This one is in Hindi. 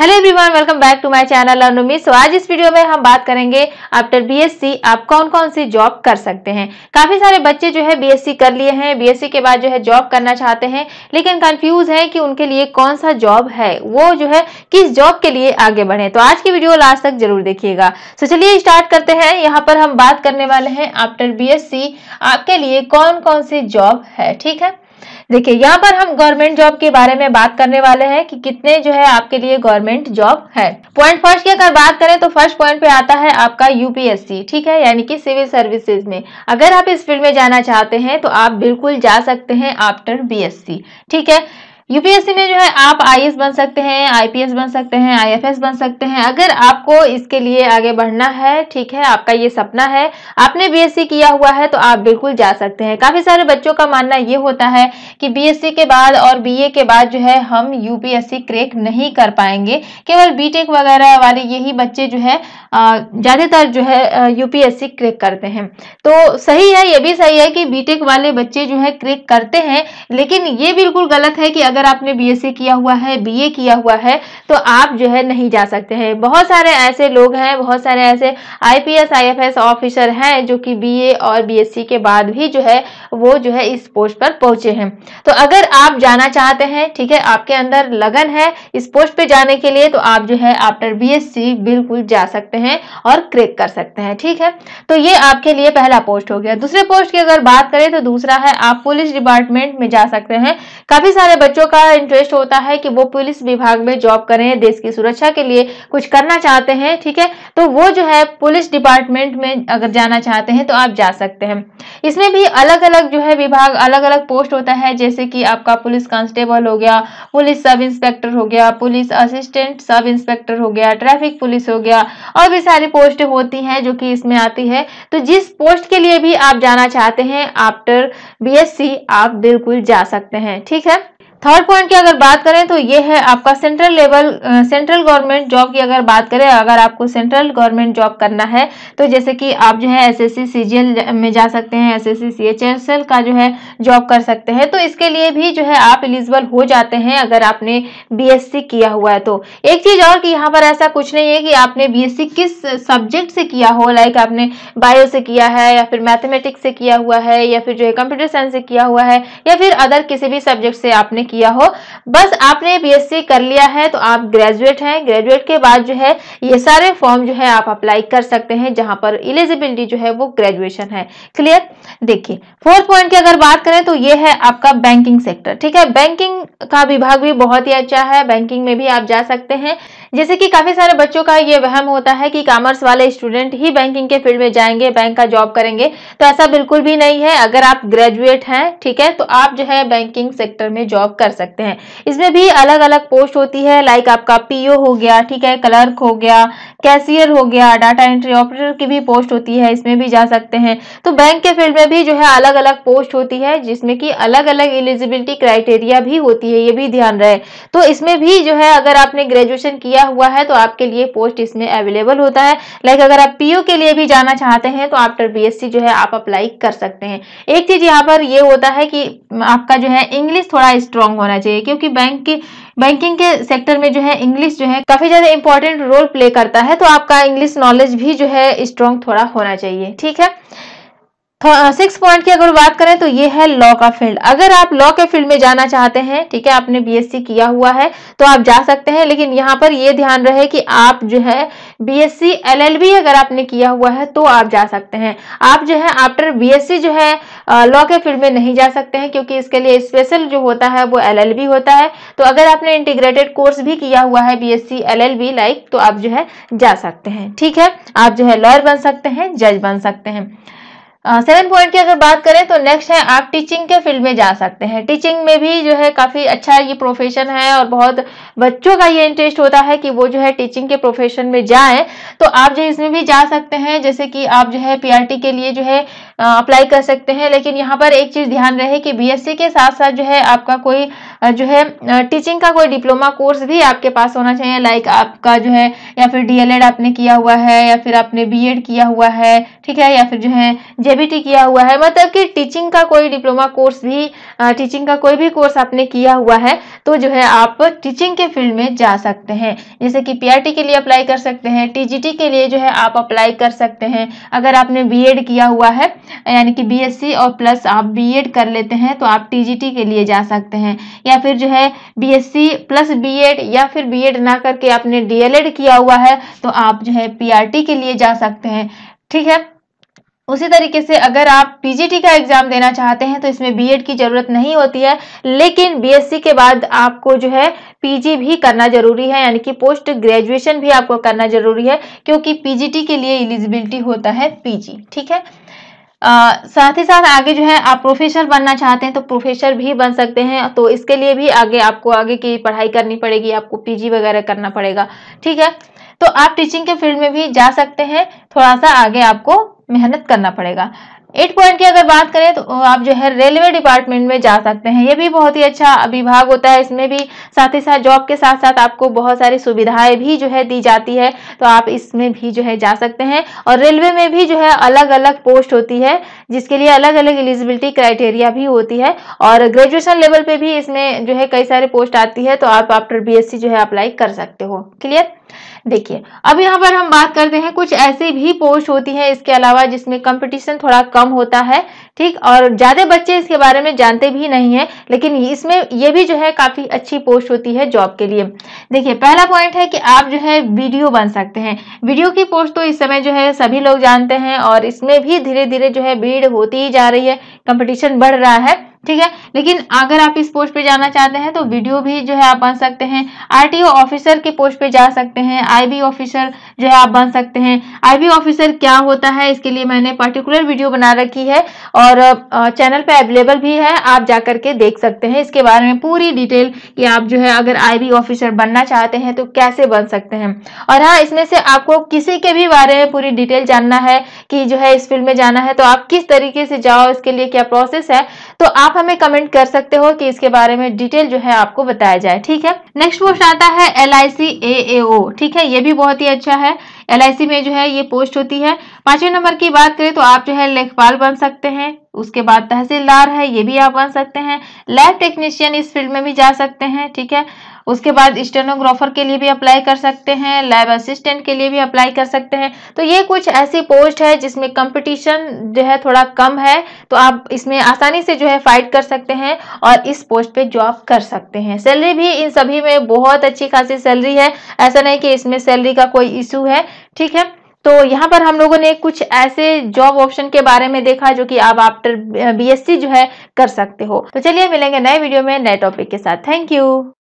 hello everyone welcome back to my channel Anumi so आज इस वीडियो में हम बात करेंगे आफ्टर बीएससी आप कौन कौन सी जॉब कर सकते हैं काफी सारे बच्चे जो है बीएससी कर लिए हैं बीएससी के बाद जो है जॉब करना चाहते हैं लेकिन कंफ्यूज है कि उनके लिए कौन सा जॉब है वो जो है किस जॉब के लिए आगे बढ़े तो आज की वीडियो लास्ट तक जरूर देखिएगा सो चलिए स्टार्ट करते हैं यहाँ पर हम बात करने वाले हैं आफ्टर बी आपके लिए कौन कौन सी जॉब है ठीक है देखिए यहाँ पर हम गवर्नमेंट जॉब के बारे में बात करने वाले हैं कि कितने जो है आपके लिए गवर्नमेंट जॉब है पॉइंट फर्स्ट की अगर बात करें तो फर्स्ट पॉइंट पे आता है आपका यूपीएससी ठीक है यानी कि सिविल सर्विसेज में अगर आप इस फील्ड में जाना चाहते हैं तो आप बिल्कुल जा सकते हैं आफ्टर बी ठीक है यूपीएससी में जो है आप आई बन सकते हैं आईपीएस बन सकते हैं आईएफएस बन सकते हैं अगर आपको इसके लिए आगे बढ़ना है ठीक है आपका ये सपना है आपने बीएससी किया हुआ है तो आप बिल्कुल जा सकते हैं काफ़ी सारे बच्चों का मानना ये होता है कि बीएससी के बाद और बीए के बाद जो है हम यूपीएससी क्रेक नहीं कर पाएंगे केवल बी वगैरह वाले यही बच्चे जो है ज़्यादातर जो है यूपीएससी क्रेक करते हैं तो सही है ये भी सही है कि बीटेक वाले बच्चे जो है क्रेक करते हैं लेकिन ये बिल्कुल गलत है कि अगर अगर आपने बी e किया हुआ है बी किया हुआ है तो आप जो है नहीं जा सकते हैं बहुत सारे ऐसे लोग हैं बहुत सारे ऐसे आई पी ऑफिसर हैं जो कि बी और बी e के बाद भी जो है वो जो है इस पोस्ट पर पहुंचे हैं तो अगर आप जाना चाहते हैं ठीक है आपके अंदर लगन है इस पोस्ट पे जाने के लिए तो आप जो है आफ्टर बी e बिल्कुल जा सकते हैं और क्रेक कर सकते हैं ठीक है तो ये आपके लिए पहला पोस्ट हो गया दूसरे पोस्ट की अगर बात करें तो दूसरा है आप पुलिस डिपार्टमेंट में जा सकते हैं काफी सारे बच्चों का इंटरेस्ट होता है कि वो पुलिस विभाग में जॉब करें देश की सुरक्षा के लिए कुछ करना चाहते हैं ठीक है तो वो जो है पुलिस डिपार्टमेंट में अगर जाना चाहते हैं तो आप जा सकते हैं इसमें भी अलग अलग जो है विभाग अलग अलग पोस्ट होता है जैसे कि आपका पुलिस कांस्टेबल हो गया पुलिस सब इंस्पेक्टर हो गया पुलिस असिस्टेंट सब इंस्पेक्टर हो गया ट्रैफिक पुलिस हो गया और भी सारी पोस्ट होती हैं जो कि इसमें आती है तो जिस पोस्ट के लिए भी आप जाना चाहते हैं आफ्टर बीएससी आप बिल्कुल जा सकते हैं ठीक है थर्ड पॉइंट की अगर बात करें तो ये है आपका central level central government job की अगर बात करें अगर आपको सेंट्रल गवर्नमेंट जॉब करना है तो जैसे कि आप जो है एसएससी सीजीएल में जा सकते हैं एसएससी सीएचएसएल का जो है जॉब कर सकते हैं तो इसके लिए भी जो है आप एलिजिबल हो जाते हैं अगर आपने बी किया हुआ है तो एक चीज़ और कि यहाँ पर ऐसा कुछ नहीं है कि आपने बी किस सब्जेक्ट से किया हो लाइक आपने बायो से किया है या फिर मैथमेटिक्स से किया हुआ है या फिर जो है कंप्यूटर साइंस से किया हुआ है या फिर अदर किसी भी सब्जेक्ट से आपने किया हो बस आपने बीएससी कर लिया है तो आप ग्रेजुएट हैं ग्रेजुएट के बाद जो है ये सारे फॉर्म जो है आप अप्लाई कर सकते हैं जहां पर एलिजिबिलिटी जो है वो ग्रेजुएशन है क्लियर देखिए फोर्थ पॉइंट की अगर बात करें तो ये है आपका बैंकिंग सेक्टर ठीक है बैंकिंग का विभाग भी बहुत ही अच्छा है बैंकिंग में भी आप जा सकते हैं जैसे कि काफी सारे बच्चों का ये वहम होता है कि कॉमर्स वाले स्टूडेंट ही बैंकिंग के फील्ड में जाएंगे बैंक का जॉब करेंगे तो ऐसा बिल्कुल भी नहीं है अगर आप ग्रेजुएट हैं ठीक है तो आप जो है बैंकिंग सेक्टर में जॉब कर सकते हैं इसमें भी अलग अलग पोस्ट होती है लाइक आपका पीओ हो गया ठीक है क्लर्क हो गया कैशियर हो गया डाटा एंट्री ऑपरेटर की भी पोस्ट होती है इसमें भी जा सकते हैं तो बैंक के फील्ड में भी जो है अलग अलग पोस्ट होती है जिसमें कि अलग अलग एलिजिबिलिटी क्राइटेरिया भी होती है ये भी ध्यान रहे तो इसमें भी जो है अगर आपने ग्रेजुएशन किया हुआ है तो आपके लिए पोस्ट इसमें अवेलेबल होता है लाइक अगर आप पीओ के लिए भी जाना चाहते हैं तो आफ्टर बीएससी जो है आप अप्लाई कर सकते हैं एक चीज यहाँ पर यह होता है कि आपका जो है इंग्लिश थोड़ा स्ट्रॉन्ग स्ट्रांग होना चाहिए क्योंकि बैंक के बैंकिंग के सेक्टर में जो है इंग्लिश जो है काफी ज्यादा इंपॉर्टेंट रोल प्ले करता है तो आपका इंग्लिश नॉलेज भी जो है स्ट्रांग थोड़ा होना चाहिए ठीक है सिक्स पॉइंट की अगर बात करें तो ये है लॉ का फील्ड अगर आप लॉ के फील्ड में जाना चाहते हैं ठीक है आपने बीएससी किया हुआ है तो आप जा सकते हैं लेकिन यहाँ पर ये ध्यान रहे कि आप जो है बीएससी एलएलबी अगर आपने किया हुआ है तो आप जा सकते हैं आप जो है आफ्टर बीएससी जो है लॉ के फील्ड में नहीं जा सकते हैं क्योंकि इसके लिए स्पेशल जो होता है वो एल होता है तो अगर आपने इंटीग्रेटेड कोर्स भी किया हुआ है बी एस लाइक तो आप जो है जा सकते हैं ठीक है आप जो है लॉयर बन सकते हैं जज बन सकते हैं सेवन uh, पॉइंट की अगर बात करें तो नेक्स्ट है आप टीचिंग के फील्ड में जा सकते हैं टीचिंग में भी जो है काफ़ी अच्छा ये प्रोफेशन है और बहुत बच्चों का ये इंटरेस्ट होता है कि वो जो है टीचिंग के प्रोफेशन में जाएं तो आप जो इसमें भी जा सकते हैं जैसे कि आप जो है पीआरटी के लिए जो है अप्लाई कर सकते हैं लेकिन यहाँ पर एक चीज़ ध्यान रहे कि बीएससी के साथ साथ जो है आपका कोई जो है टीचिंग का कोई डिप्लोमा कोर्स भी आपके पास होना चाहिए लाइक आपका जो है या फिर डीएलएड आपने किया हुआ है या फिर आपने बीएड किया हुआ है ठीक है या फिर जो है जेबीटी किया हुआ है मतलब कि टीचिंग का कोई डिप्लोमा कोर्स भी टीचिंग का कोई भी कोर्स आपने किया हुआ है तो जो है आप टीचिंग के फील्ड में जा सकते हैं जैसे कि पी के लिए अप्लाई कर सकते हैं टीजीटी के लिए जो है आप अप्लाई कर सकते हैं अगर आपने बी किया हुआ है यानी कि बीएससी और प्लस आप बीएड कर लेते हैं तो आप टीजीटी के लिए जा सकते हैं या फिर जो है बीएससी प्लस बीएड या फिर बीएड ना करके आपने डीएलएड किया हुआ है तो आप जो है पीआरटी के लिए जा सकते हैं ठीक है उसी तरीके से अगर आप पीजीटी का एग्ज़ाम देना चाहते हैं तो इसमें बीएड की ज़रूरत नहीं होती है लेकिन बीएससी के बाद आपको जो है पीजी भी करना ज़रूरी है यानी कि पोस्ट ग्रेजुएशन भी आपको करना ज़रूरी है क्योंकि पीजीटी के लिए एलिजिबिलिटी होता है पीजी ठीक है साथ ही साथ आगे जो है आप प्रोफेसर बनना चाहते हैं तो प्रोफेसर भी बन सकते हैं तो इसके लिए भी आगे आपको आगे की पढ़ाई करनी पड़ेगी आपको पीजी वगैरह करना पड़ेगा ठीक है तो आप टीचिंग के फील्ड में भी जा सकते हैं थोड़ा सा आगे आपको मेहनत करना पड़ेगा एट पॉइंट की अगर बात करें तो आप जो है रेलवे डिपार्टमेंट में जा सकते हैं ये भी बहुत ही अच्छा विभाग होता है इसमें भी साथ ही साथ जॉब के साथ साथ आपको बहुत सारी सुविधाएं भी जो है दी जाती है तो आप इसमें भी जो है जा सकते हैं और रेलवे में भी जो है अलग अलग पोस्ट होती है जिसके लिए अलग अलग एलिजिबिलिटी क्राइटेरिया भी होती है और ग्रेजुएशन लेवल पर भी इसमें जो है कई सारे पोस्ट आती है तो आप आफ्टर बी जो है अप्लाई कर सकते हो क्लियर देखिए अब यहाँ पर हम बात करते हैं कुछ ऐसी भी पोस्ट होती है इसके अलावा जिसमें कंपटीशन थोड़ा कम कम होता है ठीक और ज़्यादा बच्चे इसके बारे में जानते भी नहीं है लेकिन इसमें ये भी जो है काफ़ी अच्छी पोस्ट होती है जॉब के लिए देखिए पहला पॉइंट है कि आप जो है वीडियो बन सकते हैं वीडियो की पोस्ट तो इस समय जो है सभी लोग जानते हैं और इसमें भी धीरे धीरे जो है भीड़ होती ही जा रही है कंपटीशन बढ़ रहा है ठीक है लेकिन अगर आप इस पोस्ट पे जाना चाहते हैं तो वीडियो भी जो है आप बन सकते हैं आरटीओ ऑफिसर के पोस्ट पे जा सकते हैं आईबी ऑफिसर जो है आप बन सकते हैं आईबी ऑफिसर क्या होता है इसके लिए मैंने पर्टिकुलर वीडियो बना रखी है और चैनल पे अवेलेबल भी है आप जा करके देख सकते हैं इसके बारे में पूरी डिटेल कि आप जो है अगर आई ऑफिसर बनना चाहते हैं तो कैसे बन सकते हैं और हाँ इसमें से आपको किसी के भी बारे में पूरी डिटेल जानना है कि जो है इस फील्ड में जाना है तो आप किस तरीके से जाओ इसके लिए क्या प्रोसेस है तो आप आप हमें कमेंट कर सकते हो कि इसके बारे में डिटेल जो है आपको बताया जाए ठीक है नेक्स्ट क्वेश्चन आता है एल आई ठीक है ये भी बहुत ही अच्छा है एल में जो है ये पोस्ट होती है पांचवें नंबर की बात करें तो आप जो है लेखपाल बन सकते हैं उसके बाद तहसीलदार है ये भी आप बन सकते हैं लैब टेक्नीशियन इस फील्ड में भी जा सकते हैं ठीक है उसके बाद स्टेनोग्राफर के लिए भी अप्लाई कर सकते हैं लैब असिस्टेंट के लिए भी अप्लाई कर सकते हैं तो ये कुछ ऐसी पोस्ट है जिसमें कंपटीशन जो है थोड़ा कम है तो आप इसमें आसानी से जो है फाइट कर सकते हैं और इस पोस्ट पे जॉब कर सकते हैं सैलरी भी इन सभी में बहुत अच्छी खासी सैलरी है ऐसा नहीं कि इसमें सैलरी का कोई इशू है ठीक है तो यहाँ पर हम लोगों ने कुछ ऐसे जॉब ऑप्शन के बारे में देखा जो कि आप आफ्टर बीएससी जो है कर सकते हो तो चलिए मिलेंगे नए वीडियो में नए टॉपिक के साथ थैंक यू